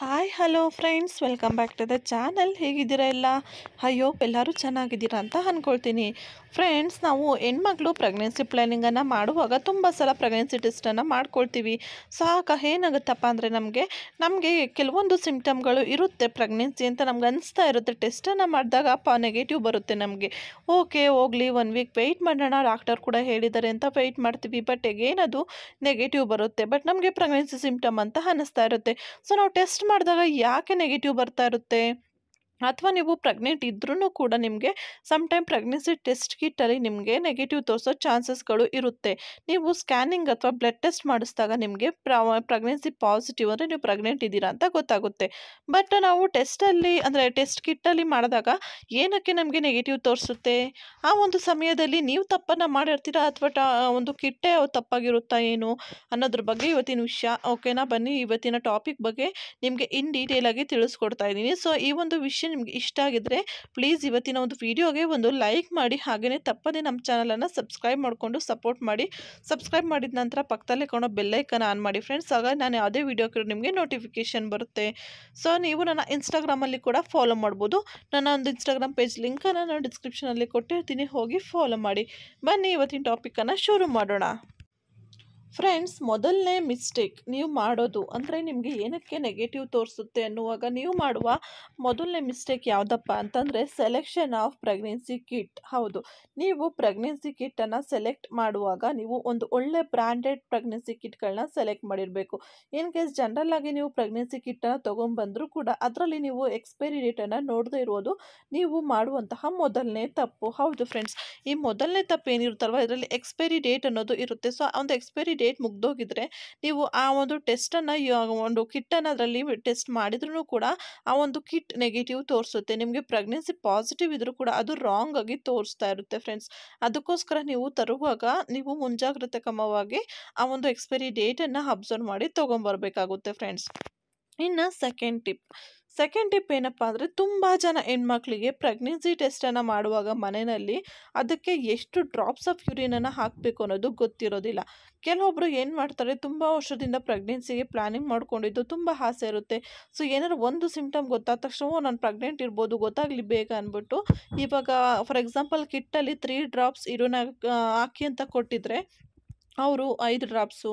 Hi hello friends welcome back to the channel ಹೇಗಿದ್ದೀರಾ ಎಲ್ಲ ಅಯ್ಯೋ ಎಲ್ಲರೂ ಚೆನ್ನಾಗಿದ್ದೀರಾ ಅಂತ ಅಂದ್ಕೊಳ್ತೀನಿ ಫ್ರೆಂಡ್ಸ್ ನಾವು ಹೆಣ್ಮಕ್ಳು ಪ್ರೆಗ್ನೆನ್ಸಿ ಪ್ಲಾನಿಂಗನ್ನು ಮಾಡುವಾಗ ತುಂಬ ಸಲ ಪ್ರೆಗ್ನೆನ್ಸಿ ಟೆಸ್ಟನ್ನು ಮಾಡ್ಕೊಳ್ತೀವಿ ಸಾಕ ಏನಾಗುತ್ತಪ್ಪ ಅಂದರೆ ನಮಗೆ ನಮಗೆ ಕೆಲವೊಂದು ಸಿಮ್ಟಮ್ಗಳು ಇರುತ್ತೆ ಪ್ರೆಗ್ನೆನ್ಸಿ ಅಂತ ನಮ್ಗೆ ಅನಿಸ್ತಾ ಇರುತ್ತೆ ಟೆಸ್ಟನ್ನು ಮಾಡಿದಾಗ ಅಪ್ಪ ನೆಗೆಟಿವ್ ಬರುತ್ತೆ ನಮಗೆ ಓಕೆ ಹೋಗಲಿ ಒನ್ ವೀಕ್ ವೆಯ್ಟ್ ಮಾಡೋಣ ಡಾಕ್ಟರ್ ಕೂಡ ಹೇಳಿದ್ದಾರೆ ಅಂತ ವೆಯ್ಟ್ ಮಾಡ್ತೀವಿ ಬಟ್ ಏನದು ನೆಗೆಟಿವ್ ಬರುತ್ತೆ ಬಟ್ ನಮಗೆ ಪ್ರೆಗ್ನೆನ್ಸಿ ಸಿಮ್ಟಮ್ ಅಂತ ಅನಿಸ್ತಾ ಇರುತ್ತೆ ಸೊ ನಾವು ಟೆಸ್ಟ್ ಮಾಡಿದಾಗ ಯಾಕೆ ನೆಗೆಟಿವ್ ಬರ್ತಾ ಇರುತ್ತೆ ಅಥವಾ ನೀವು ಪ್ರೆಗ್ನೆಂಟ್ ಇದ್ರೂ ಕೂಡ ನಿಮಗೆ ಟೈಮ್ ಪ್ರೆಗ್ನೆನ್ಸಿ ಟೆಸ್ಟ್ ಕಿಟ್ಟಲ್ಲಿ ನಿಮಗೆ ನೆಗೆಟಿವ್ ತೋರಿಸೋ ಚಾನ್ಸಸ್ಗಳು ಇರುತ್ತೆ ನೀವು ಸ್ಕ್ಯಾನಿಂಗ್ ಅಥವಾ ಬ್ಲಡ್ ಟೆಸ್ಟ್ ಮಾಡಿಸಿದಾಗ ನಿಮಗೆ ಪ್ರೆಗ್ನೆನ್ಸಿ ಪಾಸಿಟಿವ್ ಅಂದರೆ ನೀವು ಪ್ರೆಗ್ನೆಂಟ್ ಇದ್ದೀರಾ ಅಂತ ಗೊತ್ತಾಗುತ್ತೆ ಬಟ್ ನಾವು ಟೆಸ್ಟಲ್ಲಿ ಅಂದರೆ ಟೆಸ್ಟ್ ಕಿಟ್ಟಲ್ಲಿ ಮಾಡಿದಾಗ ಏನಕ್ಕೆ ನಮಗೆ ನೆಗೆಟಿವ್ ತೋರಿಸುತ್ತೆ ಆ ಒಂದು ಸಮಯದಲ್ಲಿ ನೀವು ತಪ್ಪನ್ನು ಮಾಡಿರ್ತೀರಾ ಅಥವಾ ಟಾ ಒಂದು ಕಿಟ್ಟೆ ತಪ್ಪಾಗಿರುತ್ತಾ ಏನು ಅನ್ನೋದ್ರ ಬಗ್ಗೆ ಇವತ್ತಿನ ವಿಷಯ ಓಕೆನಾ ಬನ್ನಿ ಇವತ್ತಿನ ಟಾಪಿಕ್ ಬಗ್ಗೆ ನಿಮಗೆ ಇನ್ ಡೀಟೇಲಾಗಿ ತಿಳಿಸ್ಕೊಡ್ತಾ ಇದ್ದೀನಿ ಸೊ ಈ ಒಂದು ವಿಷಯ ನಿಮಗೆ ಇಷ್ಟ ಆಗಿದ್ರೆ ಪ್ಲೀಸ್ ಇವತ್ತಿನ ಒಂದು ವಿಡಿಯೋಗೆ ಒಂದು ಲೈಕ್ ಮಾಡಿ ಹಾಗೆಯೇ ತಪ್ಪದೇ ನಮ್ಮ ಚಾನಲನ್ನು ಸಬ್ಸ್ಕ್ರೈಬ್ ಮಾಡಿಕೊಂಡು ಸಪೋರ್ಟ್ ಮಾಡಿ ಸಬ್ಸ್ಕ್ರೈಬ್ ಮಾಡಿದ ನಂತರ ಪಕ್ಕದಲ್ಲೇ ಕಾಣೋ ಬೆಲ್ಲೈಕನ್ ಆನ್ ಮಾಡಿ ಫ್ರೆಂಡ್ಸ್ ಆಗ ನಾನು ಯಾವುದೇ ಕೂಡ ನಿಮಗೆ ನೋಟಿಫಿಕೇಷನ್ ಬರುತ್ತೆ ಸೊ ನೀವು ನನ್ನ ಇನ್ಸ್ಟಾಗ್ರಾಮಲ್ಲಿ ಕೂಡ ಫಾಲೋ ಮಾಡ್ಬೋದು ನನ್ನ ಒಂದು ಇನ್ಸ್ಟಾಗ್ರಾಮ್ ಪೇಜ್ ಲಿಂಕನ್ನು ನಾನು ಡಿಸ್ಕ್ರಿಪ್ಷನಲ್ಲಿ ಕೊಟ್ಟಿರ್ತೀನಿ ಹೋಗಿ ಫಾಲೋ ಮಾಡಿ ಬನ್ನಿ ಇವತ್ತಿನ ಟಾಪಿಕನ್ನು ಶುರು ಮಾಡೋಣ ಫ್ರೆಂಡ್ಸ್ ಮೊದಲನೇ ಮಿಸ್ಟೇಕ್ ನೀವು ಮಾಡೋದು ಅಂದರೆ ನಿಮಗೆ ಏನಕ್ಕೆ ನೆಗೆಟಿವ್ ತೋರಿಸುತ್ತೆ ಅನ್ನುವಾಗ ನೀವು ಮಾಡುವ ಮೊದಲನೇ ಮಿಸ್ಟೇಕ್ ಯಾವುದಪ್ಪ ಅಂತಂದರೆ ಸೆಲೆಕ್ಷನ್ ಆಫ್ ಪ್ರೆಗ್ನೆನ್ಸಿ ಕಿಟ್ ಹೌದು ನೀವು ಪ್ರೆಗ್ನೆನ್ಸಿ ಕಿಟ್ಟನ್ನು ಸೆಲೆಕ್ಟ್ ಮಾಡುವಾಗ ನೀವು ಒಂದು ಒಳ್ಳೆ ಬ್ರ್ಯಾಂಡೆಡ್ ಪ್ರೆಗ್ನೆನ್ಸಿ ಕಿಟ್ಗಳನ್ನ ಸೆಲೆಕ್ಟ್ ಮಾಡಿರಬೇಕು ಇನ್ ಕೇಸ್ ಜನರಲ್ ಆಗಿ ನೀವು ಪ್ರೆಗ್ನೆನ್ಸಿ ಕಿಟ್ಟನ್ನು ತೊಗೊಂಡ್ಬಂದರೂ ಕೂಡ ಅದರಲ್ಲಿ ನೀವು ಎಕ್ಸ್ಪೈರಿ ಡೇಟನ್ನು ನೋಡದೇ ಇರೋದು ನೀವು ಮಾಡುವಂತಹ ಮೊದಲನೇ ತಪ್ಪು ಹೌದು ಫ್ರೆಂಡ್ಸ್ ಈ ಮೊದಲನೇ ತಪ್ಪು ಏನಿರುತ್ತಲ್ವ ಇದರಲ್ಲಿ ಎಕ್ಸ್ಪೈರಿ ಡೇಟ್ ಅನ್ನೋದು ಇರುತ್ತೆ ಸೊ ಒಂದು ಎಕ್ಸ್ಪೈರಿ ಡೇಟ್ ಮುಗ್ದೋಗಿದ್ರೆ ನೀವು ಆ ಒಂದು ಟೆಸ್ಟನ್ನು ಒಂದು ಕಿಟ್ಟನ್ನು ಅದರಲ್ಲಿ ಟೆಸ್ಟ್ ಮಾಡಿದ್ರೂ ಕೂಡ ಆ ಒಂದು ಕಿಟ್ ನೆಗೆಟಿವ್ ತೋರಿಸುತ್ತೆ ನಿಮಗೆ ಪ್ರೆಗ್ನೆನ್ಸಿ ಪಾಸಿಟಿವ್ ಇದ್ರೂ ಕೂಡ ಅದು ರಾಂಗ್ ಆಗಿ ತೋರಿಸ್ತಾ ಇರುತ್ತೆ ಫ್ರೆಂಡ್ಸ್ ಅದಕ್ಕೋಸ್ಕರ ನೀವು ತರುವಾಗ ನೀವು ಮುಂಜಾಗ್ರತೆ ಕ್ರಮವಾಗಿ ಆ ಒಂದು ಎಕ್ಸ್ಪೈರಿ ಡೇಟನ್ನು ಅಬ್ಸರ್ವ್ ಮಾಡಿ ತೊಗೊಂಬರ್ಬೇಕಾಗುತ್ತೆ ಫ್ರೆಂಡ್ಸ್ ಇನ್ನು ಸೆಕೆಂಡ್ ಟಿಪ್ ಸೆಕೆಂಡ್ ಟಿಪ್ ಏನಪ್ಪ ಅಂದರೆ ತುಂಬ ಜನ ಹೆಣ್ಮಕ್ಳಿಗೆ ಪ್ರೆಗ್ನೆನ್ಸಿ ಟೆಸ್ಟನ್ನು ಮಾಡುವಾಗ ಮನೆಯಲ್ಲಿ ಅದಕ್ಕೆ ಎಷ್ಟು ಡ್ರಾಪ್ಸ್ ಆಫ್ ಯೂರಿನನ್ನು ಹಾಕಬೇಕು ಅನ್ನೋದು ಗೊತ್ತಿರೋದಿಲ್ಲ ಕೆಲವೊಬ್ಬರು ಏನು ಮಾಡ್ತಾರೆ ತುಂಬ ವರ್ಷದಿಂದ ಪ್ರೆಗ್ನೆನ್ಸಿಗೆ ಪ್ಲಾನಿಂಗ್ ಮಾಡ್ಕೊಂಡಿದ್ದು ತುಂಬ ಆಸೆ ಇರುತ್ತೆ ಸೊ ಏನಾದ್ರು ಒಂದು ಸಿಮ್ಟಮ್ ಗೊತ್ತಾದ ತಕ್ಷಣ ನಾನು ಪ್ರೆಗ್ನೆಂಟ್ ಇರ್ಬೋದು ಗೊತ್ತಾಗಲಿ ಬೇಗ ಅಂದ್ಬಿಟ್ಟು ಇವಾಗ ಫಾರ್ ಎಕ್ಸಾಂಪಲ್ ಕಿಟ್ಟಲ್ಲಿ ತ್ರೀ ಡ್ರಾಪ್ಸ್ ಇರೋನ ಹಾಕಿ ಅಂತ ಕೊಟ್ಟಿದ್ರೆ ಅವರು ಐದು ಡ್ರಾಪ್ಸು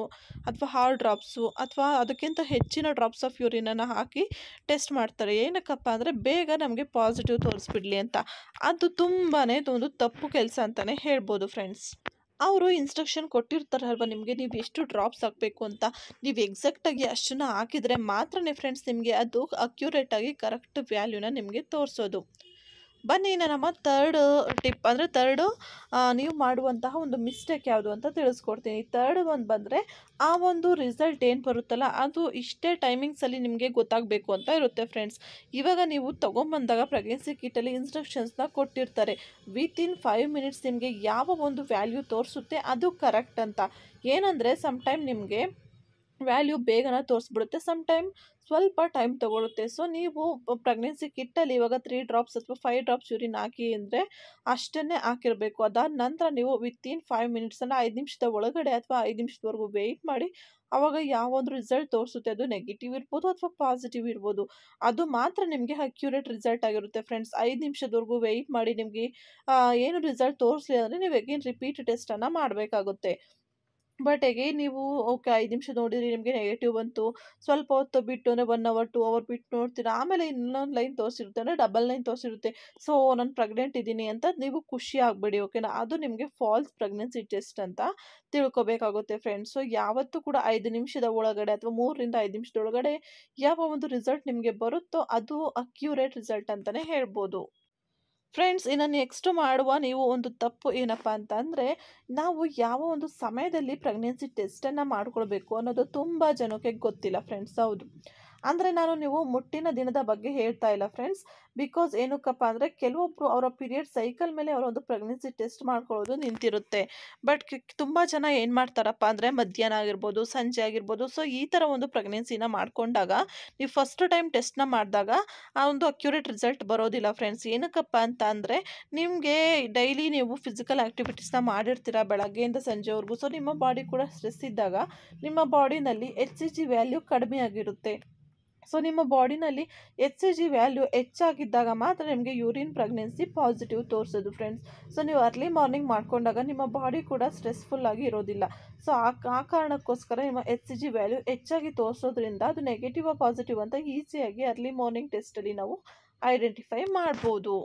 ಅಥವಾ ಆರು ಡ್ರಾಪ್ಸು ಅಥವಾ ಅದಕ್ಕಿಂತ ಹೆಚ್ಚಿನ ಡ್ರಾಪ್ಸ್ ಆಫ್ ಯೂರಿನನ್ನು ಹಾಕಿ ಟೆಸ್ಟ್ ಮಾಡ್ತಾರೆ ಏನಕ್ಕಪ್ಪ ಅಂದರೆ ಬೇಗ ನಮಗೆ ಪಾಸಿಟಿವ್ ತೋರಿಸ್ಬಿಡಲಿ ಅಂತ ಅದು ತುಂಬಾ ಒಂದು ತಪ್ಪು ಕೆಲಸ ಅಂತಲೇ ಹೇಳ್ಬೋದು ಫ್ರೆಂಡ್ಸ್ ಅವರು ಇನ್ಸ್ಟ್ರಕ್ಷನ್ ಕೊಟ್ಟಿರ್ತಾರಲ್ವ ನಿಮಗೆ ನೀವು ಎಷ್ಟು ಡ್ರಾಪ್ಸ್ ಹಾಕಬೇಕು ಅಂತ ನೀವು ಎಕ್ಸಾಕ್ಟಾಗಿ ಅಷ್ಟನ್ನು ಹಾಕಿದರೆ ಮಾತ್ರನೇ ಫ್ರೆಂಡ್ಸ್ ನಿಮಗೆ ಅದು ಅಕ್ಯುರೇಟಾಗಿ ಕರೆಕ್ಟ್ ವ್ಯಾಲ್ಯೂನ ನಿಮಗೆ ತೋರಿಸೋದು ಬನ್ನಿ ನಮ್ಮ ತರ್ಡ್ ಟಿಪ್ ಅಂದರೆ ತರ್ಡು ನೀವು ಮಾಡುವಂತಹ ಒಂದು ಮಿಸ್ಟೇಕ್ ಯಾವುದು ಅಂತ ತಿಳಿಸ್ಕೊಡ್ತೀನಿ ತರ್ಡ್ ಒಂದು ಬಂದರೆ ಆ ಒಂದು ರಿಸಲ್ಟ್ ಏನು ಬರುತ್ತಲ್ಲ ಅದು ಇಷ್ಟೇ ಟೈಮಿಂಗ್ಸಲ್ಲಿ ನಿಮಗೆ ಗೊತ್ತಾಗಬೇಕು ಅಂತ ಇರುತ್ತೆ ಫ್ರೆಂಡ್ಸ್ ಇವಾಗ ನೀವು ತೊಗೊಂಬಂದಾಗ ಪ್ರೆಗ್ನೆನ್ಸಿ ಕಿಟಲ್ಲಿ ಇನ್ಸ್ಟ್ರಕ್ಷನ್ಸ್ನ ಕೊಟ್ಟಿರ್ತಾರೆ ವಿತಿನ್ ಫೈವ್ ಮಿನಿಟ್ಸ್ ನಿಮಗೆ ಯಾವ ಒಂದು ವ್ಯಾಲ್ಯೂ ತೋರಿಸುತ್ತೆ ಅದು ಕರೆಕ್ಟ್ ಅಂತ ಏನಂದರೆ ಟೈಮ್ ನಿಮಗೆ ವ್ಯಾಲ್ಯೂ ಬೇಗನೆ ತೋರಿಸ್ಬಿಡುತ್ತೆ ಸಮ್ ಟೈಮ್ ಸ್ವಲ್ಪ ಟೈಮ್ ತೊಗೊಳುತ್ತೆ ಸೊ ನೀವು ಪ್ರೆಗ್ನೆನ್ಸಿ ಕಿಟ್ಟಲ್ಲಿ ಇವಾಗ ತ್ರೀ ಡ್ರಾಪ್ಸ್ ಅಥವಾ ಫೈವ್ ಡ್ರಾಪ್ಸ್ ಯೂರಿನ್ ಹಾಕಿ ಅಂದರೆ ಅಷ್ಟನ್ನೇ ಹಾಕಿರಬೇಕು ಅದಾದ ನಂತರ ನೀವು ವಿತಿನ್ ಫೈವ್ ಮಿನಿಟ್ಸನ್ನು ಐದು ನಿಮಿಷದ ಒಳಗಡೆ ಅಥವಾ ಐದು ನಿಮಿಷದವರೆಗೂ ವೆಯ್ಟ್ ಮಾಡಿ ಆವಾಗ ಯಾವೊಂದು ರಿಸಲ್ಟ್ ತೋರಿಸುತ್ತೆ ಅದು ನೆಗೆಟಿವ್ ಇರ್ಬೋದು ಅಥವಾ ಪಾಸಿಟಿವ್ ಇರ್ಬೋದು ಅದು ಮಾತ್ರ ನಿಮಗೆ ಅಕ್ಯುರೇಟ್ ರಿಸಲ್ಟ್ ಆಗಿರುತ್ತೆ ಫ್ರೆಂಡ್ಸ್ ಐದು ನಿಮಿಷದವರೆಗೂ ವೆಯ್ಟ್ ಮಾಡಿ ನಿಮಗೆ ಏನು ರಿಸಲ್ಟ್ ತೋರಿಸಲಿ ಅಂದರೆ ನೀವು ಎಗೇನ್ ರಿಪೀಟ್ ಟೆಸ್ಟನ್ನು ಮಾಡಬೇಕಾಗುತ್ತೆ ಬಟ್ ಹೇಗೆ ನೀವು ಓಕೆ ಐದು ನಿಮಿಷ ನೋಡಿದ್ರಿ ನಿಮಗೆ ನೆಗೆಟಿವ್ ಬಂತು ಸ್ವಲ್ಪ ಹೊತ್ತು ಬಿಟ್ಟು ಅಂದರೆ ಒನ್ ಅವರ್ ಟು ಅವರ್ ಬಿಟ್ಟು ನೋಡ್ತೀರಾ ಆಮೇಲೆ ಇನ್ನೊಂದು ಲೈನ್ ತೋರಿಸಿರುತ್ತೆ ಅಂದರೆ ಡಬಲ್ ಲೈನ್ ತೋರಿಸಿರುತ್ತೆ ಸೊ ನಾನು ಪ್ರೆಗ್ನೆಂಟ್ ಇದ್ದೀನಿ ಅಂತ ನೀವು ಖುಷಿ ಆಗಬೇಡಿ ಓಕೆನಾ ಅದು ನಿಮಗೆ ಫಾಲ್ಸ್ ಪ್ರೆಗ್ನೆನ್ಸಿ ಟೆಸ್ಟ್ ಅಂತ ತಿಳ್ಕೊಬೇಕಾಗುತ್ತೆ ಫ್ರೆಂಡ್ಸ್ ಸೊ ಯಾವತ್ತೂ ಕೂಡ ಐದು ನಿಮಿಷದ ಒಳಗಡೆ ಅಥವಾ ಮೂರರಿಂದ ಐದು ನಿಮಿಷದೊಳಗಡೆ ಯಾವ ಒಂದು ರಿಸಲ್ಟ್ ನಿಮಗೆ ಬರುತ್ತೋ ಅದು ಅಕ್ಯೂರೇಟ್ ರಿಸಲ್ಟ್ ಅಂತಲೇ ಹೇಳ್ಬೋದು ಫ್ರೆಂಡ್ಸ್ ಇನ್ನು ನೆಕ್ಸ್ಟ್ ಮಾಡುವ ನೀವು ಒಂದು ತಪ್ಪು ಏನಪ್ಪ ಅಂತ ನಾವು ಯಾವ ಒಂದು ಸಮಯದಲ್ಲಿ ಪ್ರೆಗ್ನೆನ್ಸಿ ಟೆಸ್ಟನ್ನು ಮಾಡಿಕೊಳ್ಬೇಕು ಅನ್ನೋದು ತುಂಬ ಜನಕ್ಕೆ ಗೊತ್ತಿಲ್ಲ ಫ್ರೆಂಡ್ಸ್ ಹೌದು ಅಂದರೆ ನಾನು ನೀವು ಮುಟ್ಟಿನ ದಿನದ ಬಗ್ಗೆ ಹೇಳ್ತಾ ಇಲ್ಲ ಫ್ರೆಂಡ್ಸ್ ಬಿಕಾಸ್ ಏನಕ್ಕಪ್ಪ ಅಂದರೆ ಕೆಲವೊಬ್ಬರು ಅವರ ಪೀರಿಯಡ್ ಸೈಕಲ್ ಮೇಲೆ ಅವರೊಂದು ಒಂದು ಪ್ರೆಗ್ನೆನ್ಸಿ ಟೆಸ್ಟ್ ಮಾಡ್ಕೊಳ್ಳೋದು ನಿಂತಿರುತ್ತೆ ಬಟ್ ತುಂಬ ಜನ ಏನು ಮಾಡ್ತಾರಪ್ಪ ಅಂದರೆ ಮಧ್ಯಾಹ್ನ ಆಗಿರ್ಬೋದು ಸಂಜೆ ಆಗಿರ್ಬೋದು ಸೊ ಈ ಥರ ಒಂದು ಪ್ರೆಗ್ನೆನ್ಸಿನ ಮಾಡಿಕೊಂಡಾಗ ನೀವು ಫಸ್ಟ್ ಟೈಮ್ ಟೆಸ್ಟ್ನ ಮಾಡಿದಾಗ ಆ ಒಂದು ಅಕ್ಯುರೇಟ್ ರಿಸಲ್ಟ್ ಬರೋದಿಲ್ಲ ಫ್ರೆಂಡ್ಸ್ ಏನಕ್ಕಪ್ಪ ಅಂತ ಅಂದರೆ ನಿಮಗೆ ಡೈಲಿ ನೀವು ಫಿಸಿಕಲ್ ಆ್ಯಕ್ಟಿವಿಟೀಸ್ನ ಮಾಡಿರ್ತೀರ ಬೆಳಗ್ಗೆಯಿಂದ ಸಂಜೆವರೆಗೂ ಸೊ ನಿಮ್ಮ ಬಾಡಿ ಕೂಡ ಸ್ಟ್ರೆಸ್ ಇದ್ದಾಗ ನಿಮ್ಮ ಬಾಡಿನಲ್ಲಿ ಎಚ್ ಸಿ ಜಿ ವ್ಯಾಲ್ಯೂ ಕಡಿಮೆ ಆಗಿರುತ್ತೆ ಸೊ ನಿಮ್ಮ ಬಾಡಿನಲ್ಲಿ ಎಚ್ ಸಿ ಜಿ ವ್ಯಾಲ್ಯೂ ಹೆಚ್ಚಾಗಿದ್ದಾಗ ಮಾತ್ರ ನಿಮಗೆ ಯೂರಿನ್ ಪ್ರೆಗ್ನೆನ್ಸಿ ಪಾಸಿಟಿವ್ ತೋರಿಸೋದು ಫ್ರೆಂಡ್ಸ್ ಸೊ ನೀವು ಅರ್ಲಿ ಮಾರ್ನಿಂಗ್ ಮಾಡ್ಕೊಂಡಾಗ ನಿಮ್ಮ ಬಾಡಿ ಕೂಡ ಸ್ಟ್ರೆಸ್ಫುಲ್ಲಾಗಿ ಇರೋದಿಲ್ಲ ಸೊ ಆ ಆ ಕಾರಣಕ್ಕೋಸ್ಕರ ನಿಮ್ಮ ಎಚ್ ಸಿ ಜಿ ವ್ಯಾಲ್ಯೂ ಹೆಚ್ಚಾಗಿ ತೋರಿಸೋದ್ರಿಂದ ಅದು ನೆಗೆಟಿವ್ ಪಾಸಿಟಿವ್ ಅಂತ ಈಸಿಯಾಗಿ ಅರ್ಲಿ ಮಾರ್ನಿಂಗ್ ಟೆಸ್ಟಲ್ಲಿ ನಾವು ಐಡೆಂಟಿಫೈ ಮಾಡ್ಬೋದು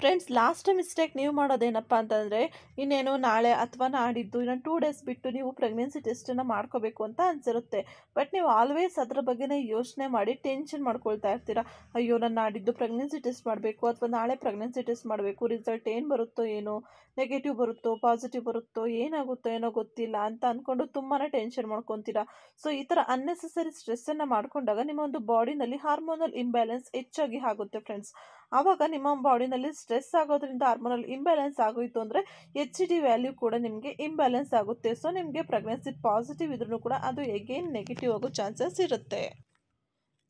ಫ್ರೆಂಡ್ಸ್ ಲಾಸ್ಟ್ ಮಿಸ್ಟೇಕ್ ನೀವು ಮಾಡೋದೇನಪ್ಪ ಅಂತಂದರೆ ಇನ್ನೇನು ನಾಳೆ ಅಥವಾ ನಾಡಿದ್ದು ಇನ್ನೊಂದು ಟೂ ಡೇಸ್ ಬಿಟ್ಟು ನೀವು ಪ್ರೆಗ್ನೆನ್ಸಿ ಟೆಸ್ಟನ್ನು ಮಾಡ್ಕೋಬೇಕು ಅಂತ ಅನಿಸಿರುತ್ತೆ ಬಟ್ ನೀವು ಆಲ್ವೇಸ್ ಅದರ ಬಗ್ಗೆನೇ ಯೋಚನೆ ಮಾಡಿ ಟೆನ್ಷನ್ ಮಾಡ್ಕೊಳ್ತಾ ಇರ್ತೀರ ಅಯ್ಯೋ ನಾನು ನಾಡಿದ್ದು ಪ್ರೆಗ್ನೆನ್ಸಿ ಟೆಸ್ಟ್ ಮಾಡಬೇಕು ಅಥವಾ ನಾಳೆ ಪ್ರೆಗ್ನೆನ್ಸಿ ಟೆಸ್ಟ್ ಮಾಡಬೇಕು ರಿಸಲ್ಟ್ ಏನು ಬರುತ್ತೋ ಏನೋ ನೆಗೆಟಿವ್ ಬರುತ್ತೋ ಪಾಸಿಟಿವ್ ಬರುತ್ತೋ ಏನಾಗುತ್ತೋ ಏನೋ ಗೊತ್ತಿಲ್ಲ ಅಂತ ಅಂದ್ಕೊಂಡು ತುಂಬಾ ಟೆನ್ಷನ್ ಮಾಡ್ಕೊತೀರ ಸೊ ಈ ಥರ ಅನ್ನೆಸೆಸರಿ ಸ್ಟ್ರೆಸ್ಸನ್ನು ಮಾಡಿಕೊಂಡಾಗ ನಿಮ್ಮ ಒಂದು ಬಾಡಿನಲ್ಲಿ ಹಾರ್ಮೋನಲ್ ಇಂಬ್ಯಾಲೆನ್ಸ್ ಹೆಚ್ಚಾಗಿ ಆಗುತ್ತೆ ಫ್ರೆಂಡ್ಸ್ ಆವಾಗ ನಿಮ್ಮ ಬಾಡಿನಲ್ಲಿ ಸ್ಟ್ರೆಸ್ ಆಗೋದ್ರಿಂದ ಹಾರ್ಮೋನಲ್ ಇಂಬ್ಯಾಲೆನ್ಸ್ ಆಗೋಯಿತು ಅಂದರೆ ಎಚ್ ಡಿ ವ್ಯಾಲ್ಯೂ ಕೂಡ ನಿಮಗೆ ಇಂಬ್ಯಾಲೆನ್ಸ್ ಆಗುತ್ತೆ ಸೊ ನಿಮಗೆ ಪ್ರೆಗ್ನೆನ್ಸಿ ಪಾಸಿಟಿವ್ ಇದ್ರೂ ಕೂಡ ಅದು ಎಗೇನ್ ನೆಗೆಟಿವ್ ಆಗೋ ಚಾನ್ಸಸ್ ಇರುತ್ತೆ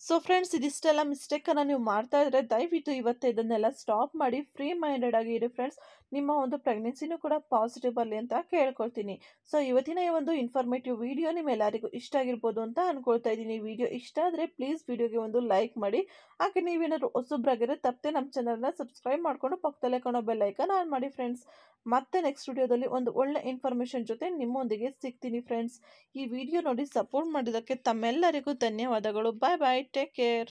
ಸೊ ಫ್ರೆಂಡ್ಸ್ ಇದಿಷ್ಟೆಲ್ಲ ಮಿಸ್ಟೇಕನ್ನು ನೀವು ಮಾಡ್ತಾ ಇದ್ರೆ ದಯವಿಟ್ಟು ಇವತ್ತು ಇದನ್ನೆಲ್ಲ ಸ್ಟಾಪ್ ಮಾಡಿ ಫ್ರೀ ಮೈಂಡೆಡ್ ಆಗಿ ಇರಿ ಫ್ರೆಂಡ್ಸ್ ನಿಮ್ಮ ಒಂದು ಪ್ರೆಗ್ನೆನ್ಸಿನೂ ಕೂಡ ಪಾಸಿಟಿವ್ ಅಲ್ಲಿ ಅಂತ ಕೇಳ್ಕೊಳ್ತೀನಿ ಸೊ ಇವತ್ತಿನ ಈ ಒಂದು ಇನ್ಫಾರ್ಮೇಟಿವ್ ವಿಡಿಯೋ ಎಲ್ಲರಿಗೂ ಇಷ್ಟ ಆಗಿರ್ಬೋದು ಅಂತ ಅನ್ಕೊಳ್ತಾ ಇದ್ದೀನಿ ವಿಡಿಯೋ ಇಷ್ಟ ಆದರೆ ಪ್ಲೀಸ್ ವಿಡಿಯೋಗೆ ಒಂದು ಲೈಕ್ ಮಾಡಿ ಹಾಗೆ ನೀವೇನಾದ್ರು ಹೊಸೊಬ್ಬರಾಗಿರೋ ತಪ್ಪೇ ನಮ್ಮ ಚಾನಲ್ನ ಸಬ್ಸ್ಕ್ರೈಬ್ ಮಾಡಿಕೊಂಡು ಪಕ್ಕದಲ್ಲೇ ಕಾಣೋ ಬೆಲ್ಲೈಕನ್ ಆನ್ ಮಾಡಿ ಫ್ರೆಂಡ್ಸ್ ಮತ್ತೆ ನೆಕ್ಸ್ಟ್ ವಿಡಿಯೋದಲ್ಲಿ ಒಂದು ಒಳ್ಳೆ ಇನ್ಫಾರ್ಮೇಷನ್ ಜೊತೆ ನಿಮ್ಮೊಂದಿಗೆ ಸಿಗ್ತೀನಿ ಫ್ರೆಂಡ್ಸ್ ಈ ವಿಡಿಯೋ ನೋಡಿ ಸಪೋರ್ಟ್ ಮಾಡಿದ್ದಕ್ಕೆ ತಮ್ಮೆಲ್ಲರಿಗೂ ಧನ್ಯವಾದಗಳು ಬಾಯ್ ಬಾಯ್ Take care.